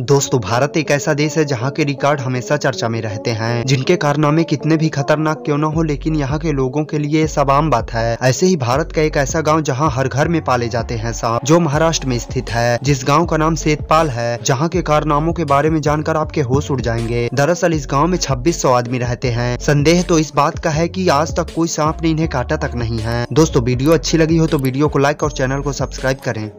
दोस्तों भारत एक ऐसा देश है जहाँ के रिकॉर्ड हमेशा चर्चा में रहते हैं जिनके कारनामे कितने भी खतरनाक क्यों न हो लेकिन यहाँ के लोगों के लिए सब आम बात है ऐसे ही भारत का एक ऐसा गांव जहाँ हर घर में पाले जाते हैं सांप जो महाराष्ट्र में स्थित है जिस गांव का नाम सेतपाल है जहाँ के कारनामों के बारे में जानकर आपके होश उड़ जाएंगे दरअसल इस गाँव में छब्बीस आदमी रहते हैं संदेह तो इस बात का है की आज तक कोई सांप ने इन्हें काटा तक नहीं है दोस्तों वीडियो अच्छी लगी हो तो वीडियो को लाइक और चैनल को सब्सक्राइब करें